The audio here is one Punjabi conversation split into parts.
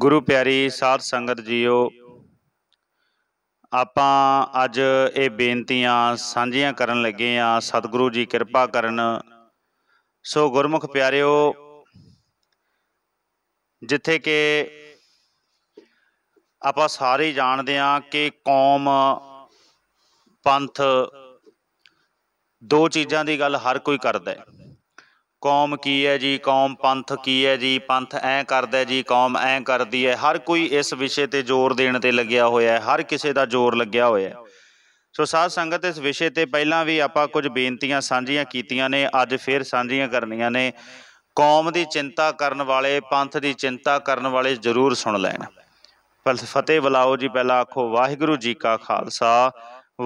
ਗੁਰੂ ਪਿਆਰੀ ਸਾਧ ਸੰਗਤ ਜੀਓ ਆਪਾਂ ਅੱਜ ਇਹ ਬੇਨਤੀਆਂ ਸਾਂਝੀਆਂ ਕਰਨ ਲੱਗੇ ਆ ਸਤਿਗੁਰੂ ਜੀ ਕਿਰਪਾ ਕਰਨ ਸੋ ਗੁਰਮੁਖ ਪਿਆਰਿਓ ਜਿੱਥੇ ਕਿ ਆਪਾਂ ਸਾਰੇ ਜਾਣਦੇ ਆ ਕਿ ਕੌਮ ਪੰਥ ਦੋ ਚੀਜ਼ਾਂ ਦੀ ਗੱਲ ਹਰ ਕੋਈ ਕਰਦਾ ਹੈ ਕੌਮ ਕੀ ਹੈ ਜੀ ਕੌਮ ਪੰਥ ਕੀ ਹੈ ਜੀ ਪੰਥ ਐ ਕਰਦਾ ਜੀ ਕੌਮ ਐ ਕਰਦੀ ਹੈ ਹਰ ਕੋਈ ਇਸ ਵਿਸ਼ੇ ਤੇ ਜ਼ੋਰ ਦੇਣ ਤੇ ਲੱਗਿਆ ਹੋਇਆ ਹੈ ਹਰ ਕਿਸੇ ਦਾ ਜ਼ੋਰ ਲੱਗਿਆ ਹੋਇਆ ਹੈ ਸੋ ਸਾਧ ਸੰਗਤ ਇਸ ਵਿਸ਼ੇ ਤੇ ਪਹਿਲਾਂ ਵੀ ਆਪਾਂ ਕੁਝ ਬੇਨਤੀਆਂ ਸਾਂਝੀਆਂ ਕੀਤੀਆਂ ਨੇ ਅੱਜ ਫੇਰ ਸਾਂਝੀਆਂ ਕਰਨੀਆਂ ਨੇ ਕੌਮ ਦੀ ਚਿੰਤਾ ਕਰਨ ਵਾਲੇ ਪੰਥ ਦੀ ਚਿੰਤਾ ਕਰਨ ਵਾਲੇ ਜ਼ਰੂਰ ਸੁਣ ਲੈਣ ਫਤਿਹ ਬੁਲਾਓ ਜੀ ਪਹਿਲਾਂ ਆਖੋ ਵਾਹਿਗੁਰੂ ਜੀ ਕਾ ਖਾਲਸਾ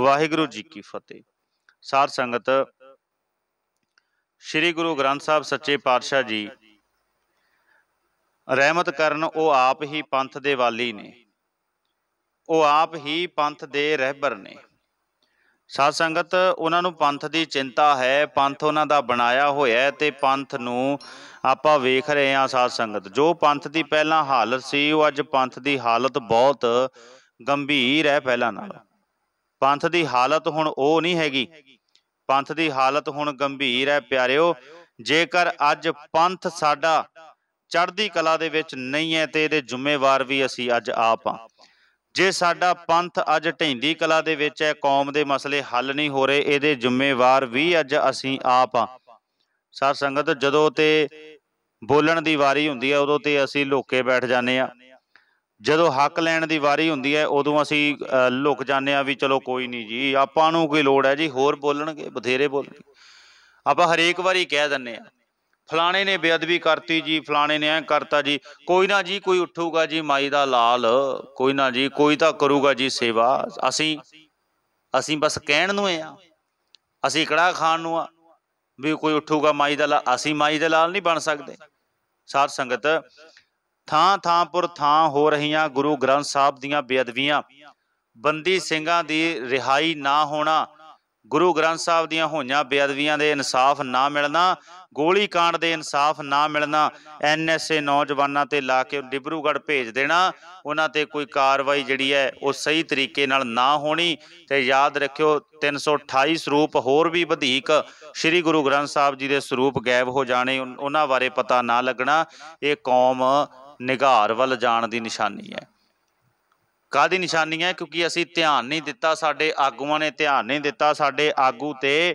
ਵਾਹਿਗੁਰੂ ਜੀ ਕੀ ਫਤਿਹ ਸਾਧ ਸੰਗਤ ਸ੍ਰੀ ਗੁਰੂ ਗ੍ਰੰਥ ਸਾਹਿਬ ਸੱਚੇ ਪਾਤਸ਼ਾਹ ਜੀ ਰਹਿਮਤ ਕਰਨ ਉਹ ਆਪ ਹੀ ਪੰਥ ਦੇ ਵਾਲੀ ਨੇ ਉਹ ਆਪ ਹੀ ਪੰਥ ਦੇ ਰਹਿਬਰ ਨੇ ਸਾਧ ਸੰਗਤ ਉਹਨਾਂ ਨੂੰ ਪੰਥ ਦੀ ਚਿੰਤਾ ਹੈ ਪੰਥ ਉਹਨਾਂ ਦਾ ਬਣਾਇਆ ਹੋਇਆ ਤੇ ਪੰਥ ਨੂੰ ਆਪਾਂ ਵੇਖ ਰਹੇ ਹਾਂ ਸਾਧ ਸੰਗਤ ਜੋ ਪੰਥ ਦੀ ਪਹਿਲਾਂ ਹਾਲਤ ਸੀ ਉਹ ਅੱਜ ਪੰਥ ਦੀ ਹਾਲਤ ਬਹੁਤ ਗੰਭੀਰ ਹੈ ਪਹਿਲਾਂ ਨਾਲ ਪੰਥ ਦੀ ਹਾਲਤ ਹੁਣ ਉਹ ਨਹੀਂ ਹੈਗੀ ਪੰਥ ਦੀ ਹਾਲਤ ਹੁਣ ਗੰਭੀਰ ਹੈ ਪਿਆਰਿਓ ਜੇਕਰ ਅੱਜ ਪੰਥ ਸਾਡਾ ਚੜ੍ਹਦੀ ਕਲਾ ਦੇ ਵਿੱਚ ਨਹੀਂ ਹੈ ਤੇ ਇਹਦੇ ਜ਼ਿੰਮੇਵਾਰ ਵੀ ਅਸੀਂ ਅੱਜ ਆਪ ਆ ਜੇ ਸਾਡਾ ਪੰਥ ਅੱਜ ਢੈਂਦੀ ਕਲਾ ਦੇ ਵਿੱਚ ਹੈ ਕੌਮ ਦੇ ਮਸਲੇ ਹੱਲ ਨਹੀਂ ਹੋ ਰਹੇ ਇਹਦੇ ਜ਼ਿੰਮੇਵਾਰ ਵੀ ਅੱਜ ਅਸੀਂ ਆਪ ਆ ਸਰ ਸੰਗਤ ਜਦੋਂ ਤੇ ਬੋਲਣ ਦੀ ਵਾਰੀ ਹੁੰਦੀ ਹੈ ਉਦੋਂ ਤੇ ਅਸੀਂ ਲੋਕੇ ਬੈਠ ਜਾਂਦੇ ਆ ਜਦੋਂ ਹੱਕ ਲੈਣ ਦੀ ਵਾਰੀ ਹੁੰਦੀ ਹੈ ਉਦੋਂ ਅਸੀਂ ਲੁਕ ਜਾਂਦੇ ਆ ਵੀ ਚਲੋ ਕੋਈ ਨਹੀਂ ਜੀ ਆਪਾਂ ਨੂੰ ਕੋਈ ਲੋੜ ਹੈ ਜੀ ਹੋਰ ਬੋਲਣਗੇ ਬਥੇਰੇ ਬੋਲਣਗੇ ਆਪਾਂ ਹਰੇਕ ਵਾਰੀ ਕਹਿ ਦਿੰਨੇ ਆ ਫਲਾਣੇ ਨੇ ਬੇਅਦਬੀ ਕਰਤੀ ਜੀ ਫਲਾਣੇ ਨੇ ਐ ਕਰਤਾ ਜੀ ਕੋਈ ਨਾ ਜੀ ਕੋਈ ਉੱਠੂਗਾ ਜੀ ਮਾਈ ਦਾ ਲਾਲ ਕੋਈ ਨਾ ਜੀ ਕੋਈ ਤਾਂ ਕਰੂਗਾ ਜੀ ਸੇਵਾ ਅਸੀਂ ਅਸੀਂ ਬਸ ਕਹਿਣ ਨੂੰ ਆ ਅਸੀਂ ਕੜਾ ਖਾਣ ਨੂੰ ਆ ਵੀ ਕੋਈ ਉੱਠੂਗਾ ਮਾਈ ਦਾ ਲਾਲ ਅਸੀਂ ਮਾਈ ਦਾ ਲਾਲ ਨਹੀਂ ਬਣ ਸਕਦੇ ਸਾਧ ਸੰਗਤ ਥਾਂ ਥਾਂ ਪੁਰ ਥਾਂ ਹੋ ਰਹੀਆਂ ਗੁਰੂ ਗ੍ਰੰਥ ਸਾਹਿਬ ਦੀਆਂ ਬੇਅਦਬੀਆਂ ਬੰਦੀ ਸਿੰਘਾਂ ਦੀ ਰਿਹਾਈ ਨਾ ਹੋਣਾ ਗੁਰੂ ਗ੍ਰੰਥ ਸਾਹਿਬ ਦੀਆਂ ਹੋਈਆਂ ਬੇਅਦਬੀਆਂ ਦੇ ਇਨਸਾਫ ਨਾ ਮਿਲਣਾ ਗੋਲੀ ਕਾਂਡ ਦੇ ਇਨਸਾਫ ਨਾ ਮਿਲਣਾ ਐਨਐਸਏ ਨੌਜਵਾਨਾਂ ਤੇ ਲਾ ਕੇ ਡਿਬਰੂਗੜ੍ਹ ਭੇਜ ਦੇਣਾ ਉਹਨਾਂ ਤੇ ਕੋਈ ਕਾਰਵਾਈ ਜਿਹੜੀ ਹੈ ਉਹ ਸਹੀ ਤਰੀਕੇ ਨਾਲ ਨਾ ਹੋਣੀ ਤੇ ਯਾਦ ਰੱਖਿਓ 328 ਸਰੂਪ ਹੋਰ ਵੀ ਵਧੇਕ ਸ੍ਰੀ ਗੁਰੂ ਗ੍ਰੰਥ ਸਾਹਿਬ ਜੀ ਦੇ ਸਰੂਪ ਗਾਇਬ ਹੋ ਜਾਣੇ ਉਹਨਾਂ ਬਾਰੇ ਪਤਾ ਨਾ ਲੱਗਣਾ ਇਹ ਕੌਮ ਨਿਗਾਰ ਵੱਲ ਜਾਣ ਦੀ ਨਿਸ਼ਾਨੀ ਹੈ ਕਾਦੀ ਨਿਸ਼ਾਨੀ ਹੈ ਕਿਉਂਕਿ ਅਸੀਂ ਧਿਆਨ ਨਹੀਂ ਦਿੱਤਾ ਸਾਡੇ ਆਗੂਆਂ ਨੇ ਧਿਆਨ ਨਹੀਂ ਦਿੱਤਾ ਸਾਡੇ ਆਗੂ ਤੇ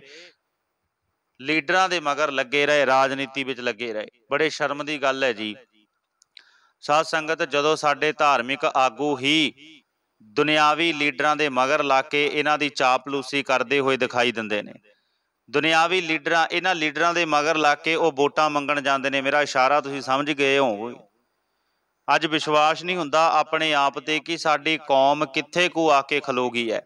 ਲੀਡਰਾਂ ਦੇ ਮਗਰ ਲੱਗੇ ਰਹੇ ਰਾਜਨੀਤੀ ਵਿੱਚ ਲੱਗੇ ਰਹੇ ਬੜੇ ਸ਼ਰਮ ਦੀ ਗੱਲ ਹੈ ਜੀ ਸਾਧ ਸੰਗਤ ਜਦੋਂ ਸਾਡੇ ਧਾਰਮਿਕ ਆਗੂ ਹੀ ਦੁਨਿਆਵੀ ਲੀਡਰਾਂ ਦੇ ਮਗਰ ਲਾ ਕੇ ਇਹਨਾਂ ਦੀ ਚਾਪਲੂਸੀ ਕਰਦੇ ਹੋਏ ਦਿਖਾਈ ਦਿੰਦੇ ਨੇ ਦੁਨਿਆਵੀ ਲੀਡਰਾਂ ਇਹਨਾਂ ਲੀਡਰਾਂ ਦੇ ਮਗਰ ਲਾ ਕੇ ਉਹ ਵੋਟਾਂ ਮੰਗਣ ਜਾਂਦੇ ਨੇ ਮੇਰਾ ਇਸ਼ਾਰਾ ਤੁਸੀਂ ਸਮਝ ਗਏ ਹੋ ਅੱਜ ਵਿਸ਼ਵਾਸ ਨਹੀਂ ਹੁੰਦਾ ਆਪਣੇ ਆਪ ਤੇ ਕਿ ਸਾਡੀ ਕੌਮ ਕਿੱਥੇ ਕੋ ਆ ਕੇ ਖਲੋਗੀ ਐ ਹੈ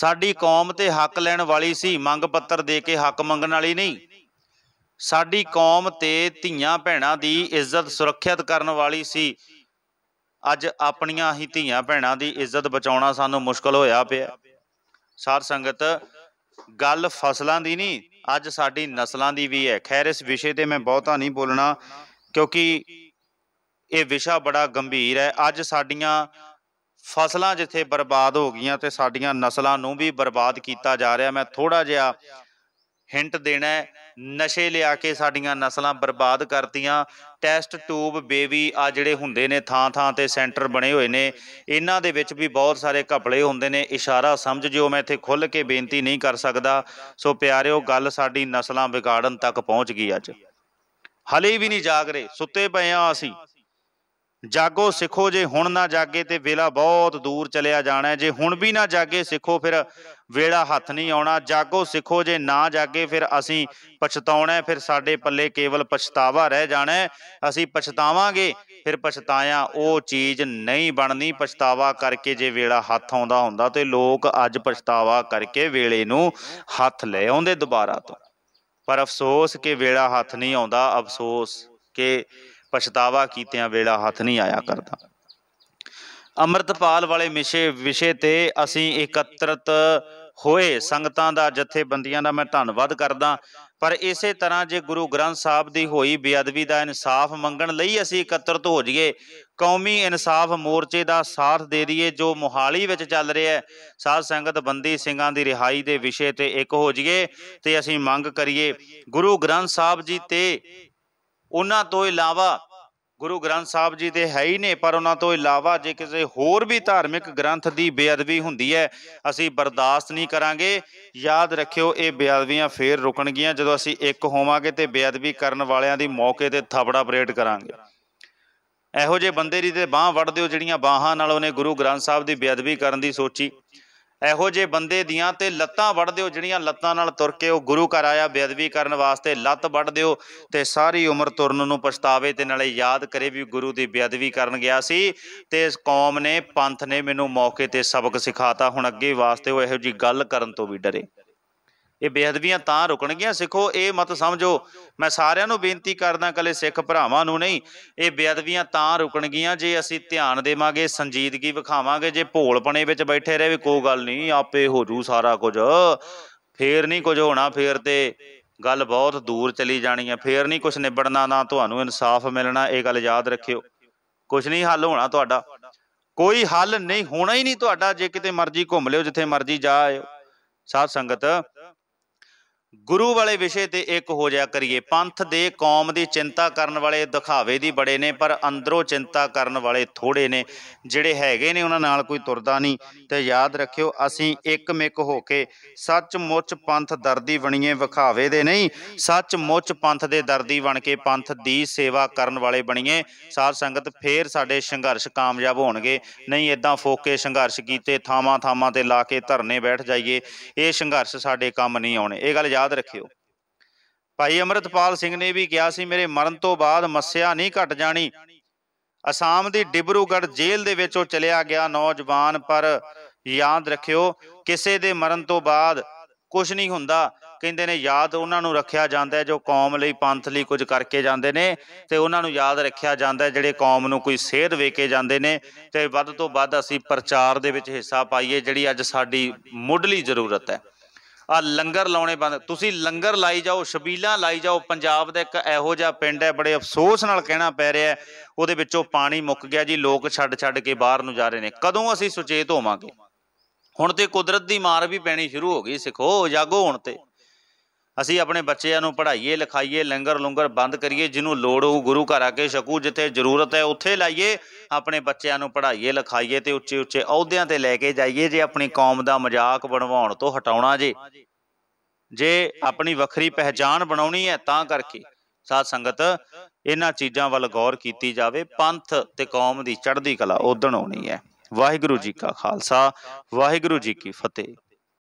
ਸਾਡੀ ਕੌਮ ਤੇ ਹੱਕ ਲੈਣ ਵਾਲੀ ਸੀ ਮੰਗ ਪੱਤਰ ਦੇ ਕੇ ਹੱਕ ਮੰਗਣ ਵਾਲੀ ਨਹੀਂ ਸਾਡੀ ਕੌਮ ਤੇ ਧੀਆਂ ਭੈਣਾਂ ਦੀ ਇੱਜ਼ਤ ਸੁਰੱਖਿਅਤ ਕਰਨ ਵਾਲੀ ਸੀ ਅੱਜ ਆਪਣੀਆਂ ਹੀ ਧੀਆਂ ਭੈਣਾਂ ਦੀ ਇੱਜ਼ਤ ਬਚਾਉਣਾ ਸਾਨੂੰ ਮੁਸ਼ਕਲ ਹੋਇਆ ਪਿਆ ਸਾਰ ਸੰਗਤ ਗੱਲ ਫਸਲਾਂ ਦੀ ਨਹੀਂ ਅੱਜ ਸਾਡੀ ਨਸਲਾਂ ਦੀ ਵੀ ਹੈ ਖੈਰ ਇਸ ਵਿਸ਼ੇ ਤੇ ਮੈਂ ਬਹੁਤਾ ਨਹੀਂ ਬੋਲਣਾ ਕਿਉਂਕਿ ਇਹ ਵਿਸ਼ਾ ਬੜਾ ਗੰਭੀਰ ਹੈ ਅੱਜ ਸਾਡੀਆਂ ਫਸਲਾਂ ਜਿੱਥੇ ਬਰਬਾਦ ਹੋ ਗਈਆਂ ਤੇ ਸਾਡੀਆਂ ਨਸਲਾਂ ਨੂੰ ਵੀ ਬਰਬਾਦ ਕੀਤਾ ਜਾ ਰਿਹਾ ਮੈਂ ਥੋੜਾ ਜਿਹਾ ਹਿੰਟ ਦੇਣਾ ਨਸ਼ੇ ਲਿਆ ਕੇ ਸਾਡੀਆਂ ਨਸਲਾਂ ਬਰਬਾਦ ਕਰਤੀਆਂ ਟੈਸਟ ਟੂਬ ਬੇਬੀ ਆ ਜਿਹੜੇ ਹੁੰਦੇ ਨੇ ਥਾਂ ਥਾਂ ਤੇ ਸੈਂਟਰ ਬਣੇ ਹੋਏ ਨੇ ਇਹਨਾਂ ਦੇ ਵਿੱਚ ਵੀ ਬਹੁਤ ਸਾਰੇ ਘਪਲੇ ਹੁੰਦੇ ਨੇ ਇਸ਼ਾਰਾ ਸਮਝ ਜਿਓ ਮੈਂ ਇੱਥੇ ਖੁੱਲ ਕੇ ਬੇਨਤੀ ਨਹੀਂ ਕਰ ਸਕਦਾ ਸੋ ਪਿਆਰਿਓ ਗੱਲ ਸਾਡੀ ਨਸਲਾਂ ਵਿਗਾੜਨ ਤੱਕ ਪਹੁੰਚ ਗਈ ਅੱਜ ਹਲੇ ਵੀ ਨਹੀਂ ਜਾਗ ਰਹੇ ਸੁੱਤੇ ਪਏ ਆ ਅਸੀਂ ਜਾਗੋ ਸਿੱਖੋ ਜੇ ਹੁਣ ਨਾ ਜਾਗੇ ਤੇ ਵੇਲਾ ਬਹੁਤ ਦੂਰ ਚਲਿਆ ਜਾਣਾ ਜੇ ਹੁਣ ਵੀ ਨਾ ਜਾਗੇ ਸਿੱਖੋ ਫਿਰ ਵੇਲਾ ਹੱਥ ਨਹੀਂ ਆਉਣਾ ਜਾਗੋ ਸਿੱਖੋ ਜੇ ਨਾ ਜਾਗੇ ਫਿਰ ਅਸੀਂ ਪਛਤਾਉਣਾ ਫਿਰ ਸਾਡੇ ਪੱਲੇ ਕੇਵਲ ਪਛਤਾਵਾ ਰਹਿ ਜਾਣਾ ਅਸੀਂ ਪਛਤਾਵਾਂਗੇ ਫਿਰ ਪਛਤਾਇਆ ਉਹ ਚੀਜ਼ ਨਹੀਂ ਬਣਨੀ ਪਛਤਾਵਾ ਕਰਕੇ ਜੇ ਵੇਲਾ ਹੱਥ ਆਉਂਦਾ ਹੁੰਦਾ ਤੇ ਲੋਕ ਅੱਜ ਪਛਤਾਵਾ ਕਰਕੇ ਵੇਲੇ ਨੂੰ ਹੱਥ ਲੈ ਆਉਂਦੇ ਦੁਬਾਰਾ ਤੋਂ ਪਰ ਅਫਸੋਸ ਕਿ ਵੇਲਾ ਹੱਥ ਨਹੀਂ ਆਉਂਦਾ ਅਫਸੋਸ ਕਿ ਪਛਤਾਵਾ ਕੀਤਿਆਂ ਵੇਲਾ ਹੱਥ ਨਹੀਂ ਆਇਆ ਕਰਦਾ ਅੰਮ੍ਰਿਤਪਾਲ ਵਾਲੇ ਵਿਸ਼ੇ ਵਿਸ਼ੇ ਤੇ ਅਸੀਂ ਇਕੱਤਰਤ ਹੋਏ ਸੰਗਤਾਂ ਦਾ ਜਥੇਬੰਦੀਆਂ ਦਾ ਮੈਂ ਧੰਨਵਾਦ ਕਰਦਾ ਪਰ ਇਸੇ ਤਰ੍ਹਾਂ ਜੇ ਗੁਰੂ ਗ੍ਰੰਥ ਸਾਹਿਬ ਦੀ ਹੋਈ ਬੇਅਦਬੀ ਦਾ ਇਨਸਾਫ ਮੰਗਣ ਲਈ ਅਸੀਂ ਇਕੱਤਰਤ ਹੋ ਜਾਈਏ ਕੌਮੀ ਇਨਸਾਫ ਮੋਰਚੇ ਦਾ ਸਾਥ ਦੇ ਦਈਏ ਜੋ ਮੁਹਾਲੀ ਵਿੱਚ ਚੱਲ ਰਿਹਾ ਹੈ ਸਾਧ ਸੰਗਤ ਬੰਦੀ ਸਿੰਘਾਂ ਦੀ ਰਿਹਾਈ ਦੇ ਵਿਸ਼ੇ ਤੇ ਇੱਕ ਹੋ ਜਾਈਏ ਤੇ ਅਸੀਂ ਮੰਗ ਕਰੀਏ ਗੁਰੂ ਗ੍ਰੰਥ ਸਾਹਿਬ ਜੀ ਤੇ ਉਹਨਾਂ ਤੋਂ ਇਲਾਵਾ ਗੁਰੂ ਗ੍ਰੰਥ ਸਾਹਿਬ ਜੀ ਦੇ ਹੈ ਹੀ ਨੇ ਪਰ ਉਹਨਾਂ ਤੋਂ ਇਲਾਵਾ ਜੇ ਕਿਸੇ ਹੋਰ ਵੀ ਧਾਰਮਿਕ ਗ੍ਰੰਥ ਦੀ ਬੇਅਦਬੀ ਹੁੰਦੀ ਹੈ ਅਸੀਂ ਬਰਦਾਸ਼ਤ ਨਹੀਂ ਕਰਾਂਗੇ ਯਾਦ ਰੱਖਿਓ ਇਹ ਬੇਅਦਬੀਆਂ ਫੇਰ ਰੁਕਣਗੀਆਂ ਜਦੋਂ ਅਸੀਂ ਇੱਕ ਹੋਵਾਂਗੇ ਤੇ ਬੇਅਦਬੀ ਕਰਨ ਵਾਲਿਆਂ ਦੀ ਮੌਕੇ ਤੇ ਥਾਪੜਾ ਪਰੇਡ ਕਰਾਂਗੇ ਇਹੋ ਜੇ ਬੰਦੇ ਦੀ ਤੇ ਬਾਹ ਵੱਢ ਦਿਓ ਜਿਹੜੀਆਂ ਬਾਹਾਂ ਨਾਲ ਉਹਨੇ ਗੁਰੂ ਗ੍ਰੰਥ ਸਾਹਿਬ ਦੀ ਬੇਅਦਬੀ ਕਰਨ ਦੀ ਸੋਚੀ ਇਹੋ ਜੇ ਬੰਦੇ ਦੀਆਂ ਤੇ ਲੱਤਾਂ ਵੱਢ ਦਿਓ ਜਿਹੜੀਆਂ ਲੱਤਾਂ ਨਾਲ ਤੁਰ ਕੇ ਉਹ ਗੁਰੂ ਘਰ ਆਇਆ ਬੇਅਦਬੀ ਕਰਨ ਵਾਸਤੇ ਲੱਤ ਵੱਢ ਦਿਓ ਤੇ ਸਾਰੀ ਉਮਰ ਤੁਰਨ ਨੂੰ ਪਛਤਾਵੇ ਤੇ ਨਾਲੇ ਯਾਦ ਕਰੇ ਵੀ ਗੁਰੂ ਦੀ ਬੇਅਦਬੀ ਕਰਨ ਗਿਆ ਸੀ ਤੇ ਇਸ ਕੌਮ ਨੇ ਪੰਥ ਨੇ ਮੈਨੂੰ ਮੌਕੇ ਤੇ ਸਬਕ ਸਿਖਾਤਾ ਹੁਣ ਅੱਗੇ ਵਾਸਤੇ ਉਹ ਇਹੋ ਜੀ ਗੱਲ ਕਰਨ ਤੋਂ ਵੀ ਡਰੇ ਇਹ ਬੇਅਦਬੀਆਂ ਤਾਂ ਰੁਕਣਗੀਆਂ ਸਿੱਖੋ ਇਹ ਮਤ ਸਮਝੋ ਮੈਂ ਸਾਰਿਆਂ ਨੂੰ ਬੇਨਤੀ ਕਰਦਾ ਕਲੇ ਸਿੱਖ ਭਰਾਵਾਂ ਨੂੰ ਨਹੀਂ ਇਹ ਬੇਅਦਬੀਆਂ ਤਾਂ ਰੁਕਣਗੀਆਂ ਜੇ ਅਸੀਂ ਧਿਆਨ ਦੇਵਾਂਗੇ ਸੰਜੀਦਗੀ ਵਿਖਾਵਾਂਗੇ ਜੇ ਭੋਲਪਣੇ ਵਿੱਚ ਬੈਠੇ ਰਹੇ ਵੀ ਕੋਈ ਗੱਲ ਨਹੀਂ ਆਪੇ ਹੋ ਜੂ ਸਾਰਾ ਕੁਝ ਫੇਰ ਨਹੀਂ ਕੁਝ ਹੋਣਾ ਫੇਰ ਤੇ ਗੱਲ ਬਹੁਤ ਦੂਰ ਚਲੀ ਜਾਣੀ ਹੈ ਫੇਰ ਨਹੀਂ ਕੁਝ ਨਿਬੜਨਾ ਨਾ ਤੁਹਾਨੂੰ ਇਨਸਾਫ ਮਿਲਣਾ ਇਹ ਗੱਲ ਯਾਦ ਰੱਖਿਓ ਕੁਝ ਨਹੀਂ ਹੱਲ ਹੋਣਾ ਤੁਹਾਡਾ ਕੋਈ ਹੱਲ ਨਹੀਂ ਹੋਣਾ ਹੀ ਨਹੀਂ ਤੁਹਾਡਾ ਜੇ ਕਿਤੇ ਮਰਜ਼ੀ ਘੁੰਮ ਲਿਓ ਜਿੱਥੇ ਮਰਜ਼ੀ ਜਾ ਆਇਓ ਸਾਧ ਸੰਗਤ ਗੁਰੂ ਵਾਲੇ ਵਿਸ਼ੇ ਤੇ ਇੱਕ ਹੋ ਜਾ ਕਰੀਏ ਪੰਥ ਦੇ ਕੌਮ ਦੀ ਚਿੰਤਾ ਕਰਨ ਵਾਲੇ ਦਿਖਾਵੇ ਦੀ ਬੜੇ ਨੇ ਪਰ ਅੰਦਰੋਂ ਚਿੰਤਾ ਕਰਨ ਵਾਲੇ ਥੋੜੇ ਨੇ ਜਿਹੜੇ ਹੈਗੇ ਨੇ ਉਹਨਾਂ ਨਾਲ ਕੋਈ ਤੁਰਦਾ ਨਹੀਂ ਤੇ ਯਾਦ ਰੱਖਿਓ ਅਸੀਂ ਇੱਕ ਮਿਕ ਹੋ ਕੇ ਸੱਚ ਮੁੱਚ ਪੰਥ ਦਰਦੀ ਬਣੀਏ ਵਿਖਾਵੇ ਦੇ ਨਹੀਂ ਸੱਚ ਮੁੱਚ ਪੰਥ ਦੇ ਦਰਦੀ ਬਣ ਕੇ ਪੰਥ ਦੀ ਸੇਵਾ ਕਰਨ ਵਾਲੇ ਬਣੀਏ ਸਾਧ ਸੰਗਤ ਫੇਰ ਸਾਡੇ ਸੰਘਰਸ਼ ਕਾਮਯਾਬ ਹੋਣਗੇ ਨਹੀਂ ਇਦਾਂ ਫੋਕੇ ਸੰਘਰਸ਼ ਕੀਤੇ ਥਾਵਾਂ ਥਾਵਾਂ ਤੇ ਲਾ ਕੇ ਧਰਨੇ ਬੈਠ ਜਾਈਏ ਇਹ ਸੰਘਰਸ਼ ਸਾਡੇ ਕੰਮ ਨਹੀਂ ਆਉਣੇ ਇਹ ਗੱਲ ਯਾਦ ਰੱਖਿਓ ਭਾਈ ਅਮਰਤਪਾਲ ਸਿੰਘ ਨੇ ਵੀ ਕਿਹਾ ਸੀ ਮੇਰੇ ਮਰਨ ਤੋਂ ਬਾਅਦ ਮੱਸਿਆ ਨਹੀਂ ਘਟ ਜਾਣੀ ਅਸਾਮ ਦੀ ਡਿਬਰੂਗੜ ਜੇਲ੍ਹ ਦੇ ਵਿੱਚ ਉਹ ਚਲਿਆ ਗਿਆ ਨੌਜਵਾਨ ਪਰ ਯਾਦ ਰੱਖਿਓ ਕਿਸੇ ਦੇ ਮਰਨ ਤੋਂ ਬਾਅਦ ਕੁਝ ਨਹੀਂ ਹੁੰਦਾ ਕਹਿੰਦੇ ਨੇ ਯਾਦ ਉਹਨਾਂ ਨੂੰ ਰੱਖਿਆ ਜਾਂਦਾ ਹੈ ਜੋ ਕੌਮ ਲਈ ਪੰਥ ਲਈ ਕੁਝ ਕਰਕੇ ਜਾਂਦੇ ਨੇ ਤੇ ਉਹਨਾਂ ਨੂੰ ਯਾਦ ਰੱਖਿਆ ਜਾਂਦਾ ਜਿਹੜੇ ਕੌਮ ਨੂੰ ਕੋਈ ਸੇਧ ਵੇਕੇ ਜਾਂਦੇ ਨੇ ਤੇ ਵੱਧ ਤੋਂ ਵੱਧ ਅਸੀਂ ਪ੍ਰਚਾਰ ਦੇ ਵਿੱਚ ਹਿੱਸਾ ਪਾਈਏ ਜਿਹੜੀ ਅੱਜ ਸਾਡੀ ਮੁੱਢਲੀ ਜ਼ਰੂਰਤ ਹੈ ਆ ਲੰਗਰ ਲਾਉਣੇ ਬੰਦ ਤੁਸੀਂ ਲੰਗਰ ਲਾਈ ਜਾਓ ਸ਼ਬੀਲਾ ਲਾਈ ਜਾਓ ਪੰਜਾਬ ਦਾ ਇੱਕ ਇਹੋ ਜਿਹਾ ਪਿੰਡ ਹੈ ਬੜੇ ਅਫਸੋਸ ਨਾਲ ਕਹਿਣਾ ਪੈ ਰਿਹਾ ਉਹਦੇ ਵਿੱਚੋਂ ਪਾਣੀ ਮੁੱਕ ਗਿਆ ਜੀ ਲੋਕ ਛੱਡ ਛੱਡ ਕੇ ਬਾਹਰ ਨੂੰ ਜਾ ਰਹੇ ਨੇ ਕਦੋਂ ਅਸੀਂ ਸੁਚੇਤ ਹੋਵਾਂਗੇ ਹੁਣ ਤੇ ਕੁਦਰਤ ਦੀ ਮਾਰ ਵੀ ਪੈਣੀ ਸ਼ੁਰੂ ਹੋ ਗਈ ਸਿੱਖੋ ਜਾਗੋ ਹੁਣ ਤੇ ਅਸੀਂ ਆਪਣੇ ਬੱਚਿਆਂ ਨੂੰ ਪੜ੍ਹਾਈਏ ਲਿਖਾਈਏ ਲੰਗਰ ਲੰਗਰ ਬੰਦ ਕਰੀਏ ਜਿਹਨੂੰ ਲੋੜ ਹੋ ਗੁਰੂ ਘਰ ਆ ਕੇ ਸ਼ਕੂ ਜਿੱਥੇ ਜ਼ਰੂਰਤ ਹੈ ਉੱਥੇ ਲਾਈਏ ਆਪਣੇ ਬੱਚਿਆਂ ਨੂੰ ਪੜ੍ਹਾਈਏ ਲਿਖਾਈਏ ਤੇ ਉੱਚੇ ਉੱਚੇ ਅਹੁਦਿਆਂ ਤੇ ਲੈ ਕੇ ਜਾਈਏ ਜੇ ਆਪਣੀ ਕੌਮ ਦਾ ਮਜ਼ਾਕ ਬਣਵਾਉਣ ਤੋਂ ਹਟਾਉਣਾ ਜੇ ਜੇ ਆਪਣੀ ਵੱਖਰੀ ਪਹਿਚਾਨ ਬਣਾਉਣੀ ਹੈ ਤਾਂ ਕਰਕੇ ਸਾਧ ਸੰਗਤ ਇਹਨਾਂ ਚੀਜ਼ਾਂ ਵੱਲ ਗੌਰ ਕੀਤੀ ਜਾਵੇ ਪੰਥ ਤੇ ਕੌਮ ਦੀ ਚੜ੍ਹਦੀ ਕਲਾ ਉਦਣ ਹੋਣੀ ਹੈ ਵਾਹਿਗੁਰੂ ਜੀ ਕਾ ਖਾਲਸਾ ਵਾਹਿਗੁਰੂ ਜੀ ਕੀ ਫਤਿਹ